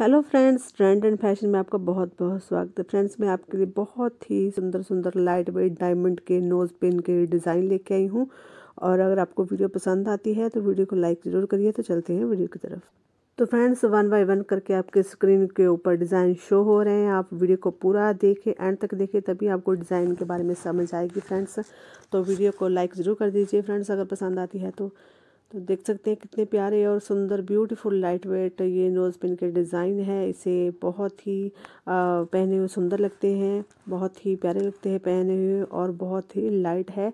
hello friends trend and fashion में आपका बहुत बहुत स्वागत है फ्रेंड्स मैं आपके लिए बहुत ही सुंदर सुंदर लाइट वेट डायमंड के नोज़ पिन के डिज़ाइन लेके आई हूँ और अगर आपको वीडियो पसंद आती है तो वीडियो को लाइक ज़रूर करिए तो चलते हैं वीडियो की तरफ तो फ्रेंड्स वन बाय वन करके आपके स्क्रीन के ऊपर डिज़ाइन शो हो रहे हैं आप वीडियो को पूरा देखें एंड तक देखें तभी आपको डिज़ाइन के बारे में समझ आएगी फ्रेंड्स तो वीडियो को लाइक ज़रूर कर दीजिए फ्रेंड्स अगर पसंद आती है तो तो देख सकते हैं कितने प्यारे और सुंदर ब्यूटीफुल लाइट वेट ये नोज़ पिन के डिज़ाइन है इसे बहुत ही पहने हुए सुंदर लगते हैं बहुत ही प्यारे लगते हैं पहने हुए और बहुत ही लाइट है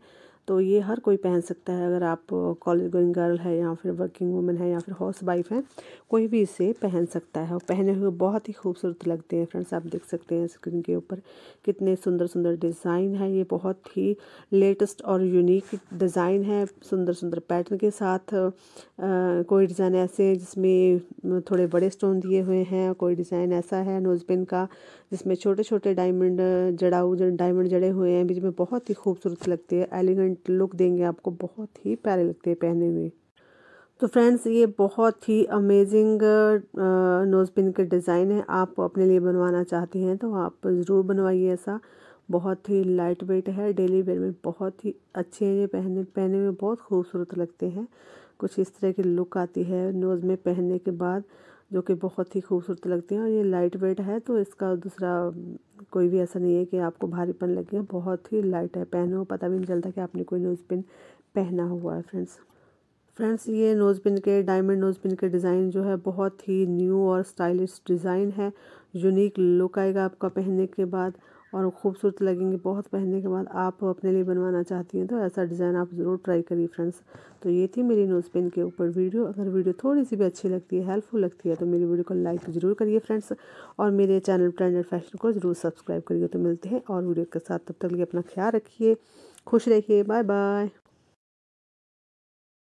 तो ये हर कोई पहन सकता है अगर आप कॉलेज गोइंग गर्ल है या फिर वर्किंग वूमेन है या फिर हाउस वाइफ है कोई भी इसे पहन सकता है और पहने हुए बहुत ही खूबसूरत लगते हैं फ्रेंड्स आप देख सकते हैं स्क्रीन के ऊपर कितने सुंदर सुंदर डिज़ाइन है ये बहुत ही लेटेस्ट और यूनिक डिज़ाइन है सुंदर सुंदर पैटर्न के साथ आ, कोई डिज़ाइन ऐसे हैं जिसमें थोड़े बड़े स्टोन दिए हुए हैं कोई डिज़ाइन ऐसा है नोज़ का जिसमें छोटे छोटे डायमंड जड़ाऊ डायमंड जड़े हुए हैं बीच में बहुत ही खूबसूरत लगते हैं एलिगेंट डिफरेंट लुक देंगे आपको बहुत ही प्यारे लगते हैं पहने हुए तो फ्रेंड्स ये बहुत ही अमेजिंग नोज़ पिन के डिज़ाइन है आप अपने लिए बनवाना चाहते हैं तो आप ज़रूर बनवाइए ऐसा बहुत ही लाइट वेट है डेली वेयर में बहुत ही अच्छे हैं ये पहने पहने में बहुत खूबसूरत लगते हैं कुछ इस तरह की लुक आती है नोज़ में पहनने के बाद जो कि बहुत ही खूबसूरत लगती हैं और ये लाइट वेट है तो इसका दूसरा कोई भी ऐसा नहीं है कि आपको भारीपन लगे बहुत ही लाइट है पहनो पता भी नहीं चलता कि आपने कोई नोज़ पिन पहना हुआ है फ्रेंड्स फ्रेंड्स ये नोज़ पिन के डायमंड नोज़ पिन के डिज़ाइन जो है बहुत ही न्यू और स्टाइलिश डिज़ाइन है यूनिक लुक आएगा आपका पहनने के बाद और खूबसूरत लगेंगे बहुत पहनने के बाद आप अपने लिए बनवाना चाहती हैं तो ऐसा डिज़ाइन आप ज़रूर ट्राई करिए फ्रेंड्स तो ये थी मेरी नोज़ पेन के ऊपर वीडियो अगर वीडियो थोड़ी सी भी अच्छी लगती है हेल्पफुल लगती है तो मेरी वीडियो को लाइक ज़रूर करिए फ्रेंड्स और मेरे चैनल ट्रेंड एंड फैशन को ज़रूर सब्सक्राइब करिए तो मिलते हैं और वीडियो के साथ तब तक लिए अपना ख्याल रखिए खुश रहिए बाय बाय